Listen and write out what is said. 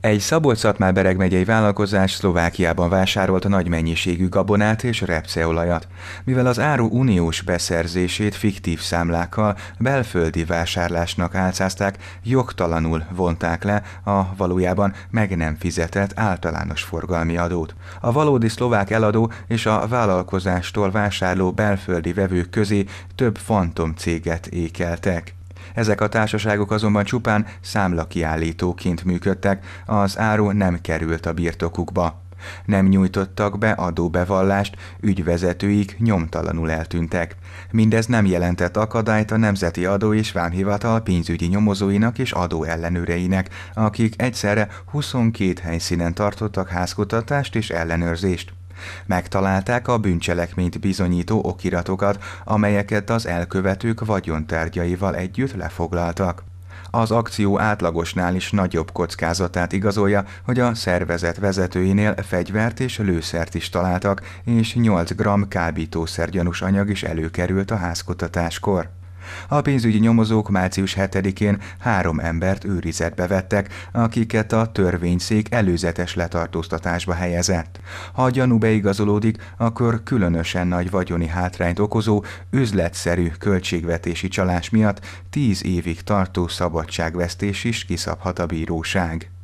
Egy Szabolcs-Szatmár-Bereg megyei vállalkozás Szlovákiában vásárolta nagy mennyiségű gabonát és repceolajat, mivel az áru uniós beszerzését fiktív számlákkal belföldi vásárlásnak álcázták, jogtalanul vonták le a valójában meg nem fizetett általános forgalmi adót. A valódi szlovák eladó és a vállalkozástól vásárló belföldi vevők közé több fantom céget ékeltek. Ezek a társaságok azonban csupán számlakiállítóként működtek, az áru nem került a birtokukba. Nem nyújtottak be adóbevallást, ügyvezetőik nyomtalanul eltűntek. Mindez nem jelentett akadályt a Nemzeti Adó és Vámhivatal pénzügyi nyomozóinak és adóellenőreinek, akik egyszerre 22 helyszínen tartottak házkutatást és ellenőrzést. Megtalálták a bűncselekményt bizonyító okiratokat, amelyeket az elkövetők vagyontárgyaival együtt lefoglaltak. Az akció átlagosnál is nagyobb kockázatát igazolja, hogy a szervezet vezetőinél fegyvert és lőszert is találtak, és 8 g kábítószergyanús anyag is előkerült a házkutatáskor. A pénzügyi nyomozók március 7-én három embert őrizetbe vettek, akiket a törvényszék előzetes letartóztatásba helyezett. Ha a gyanú beigazolódik, akkor különösen nagy vagyoni hátrányt okozó, üzletszerű költségvetési csalás miatt 10 évig tartó szabadságvesztés is kiszabhat a bíróság.